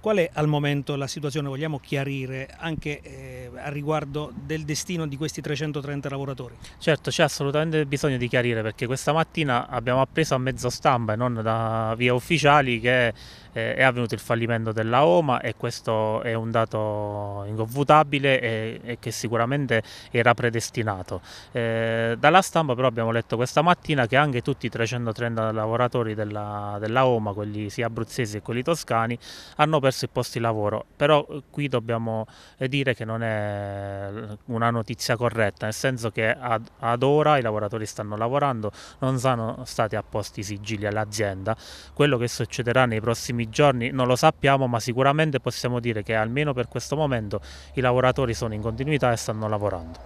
Qual è al momento la situazione? Vogliamo chiarire anche eh, eh, a riguardo del destino di questi 330 lavoratori? Certo, c'è assolutamente bisogno di chiarire perché questa mattina abbiamo appreso a mezzo stampa e non da via ufficiali che eh, è avvenuto il fallimento della OMA e questo è un dato inconfutabile e, e che sicuramente era predestinato. Eh, dalla stampa però abbiamo letto questa mattina che anche tutti i 330 lavoratori della, della OMA, quelli sia abruzzesi che quelli toscani, hanno perso i posti di lavoro, però qui dobbiamo eh, dire che non è eh, una notizia corretta, nel senso che ad, ad ora i lavoratori stanno lavorando, non sono stati apposti i sigilli all'azienda. Quello che succederà nei prossimi giorni non lo sappiamo, ma sicuramente possiamo dire che almeno per questo momento i lavoratori sono in continuità e stanno lavorando.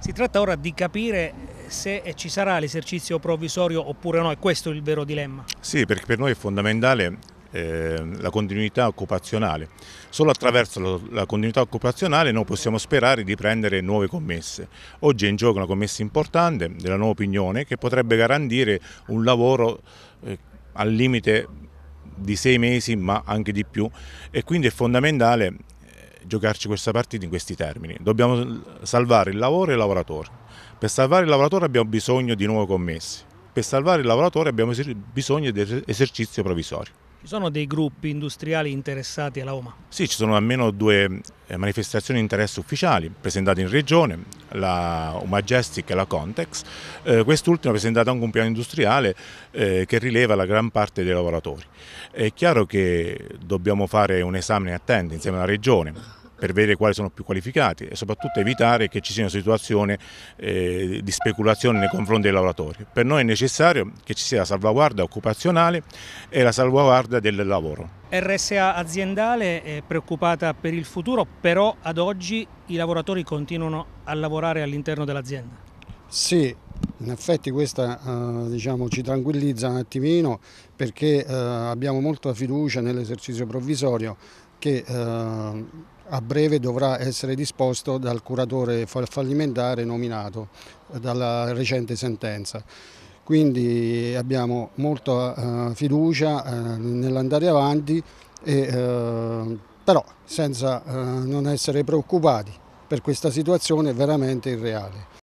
Si tratta ora di capire eh, se eh, ci sarà l'esercizio provvisorio oppure no, è questo il vero dilemma. Sì, perché per noi è fondamentale Ehm, la continuità occupazionale. Solo attraverso la continuità occupazionale noi possiamo sperare di prendere nuove commesse. Oggi è in gioco una commessa importante della nuova opinione che potrebbe garantire un lavoro eh, al limite di sei mesi ma anche di più e quindi è fondamentale eh, giocarci questa partita in questi termini. Dobbiamo salvare il lavoro e il lavoratore. Per salvare il lavoratore abbiamo bisogno di nuove commesse. Per salvare il lavoratore abbiamo bisogno di esercizio provvisorio. Ci sono dei gruppi industriali interessati alla OMA? Sì, ci sono almeno due eh, manifestazioni di interesse ufficiali presentate in regione, la Majestic e la Contex, eh, quest'ultima presentata anche un piano industriale eh, che rileva la gran parte dei lavoratori. È chiaro che dobbiamo fare un esame attento insieme alla regione, per vedere quali sono più qualificati e soprattutto evitare che ci sia una situazione eh, di speculazione nei confronti dei lavoratori. Per noi è necessario che ci sia la salvaguardia occupazionale e la salvaguardia del lavoro. RSA aziendale è preoccupata per il futuro, però ad oggi i lavoratori continuano a lavorare all'interno dell'azienda. Sì, in effetti questa eh, diciamo, ci tranquillizza un attimino perché eh, abbiamo molta fiducia nell'esercizio provvisorio che eh, a breve dovrà essere disposto dal curatore fallimentare nominato dalla recente sentenza. Quindi abbiamo molta eh, fiducia eh, nell'andare avanti, eh, però senza non essere preoccupati per questa situazione veramente irreale.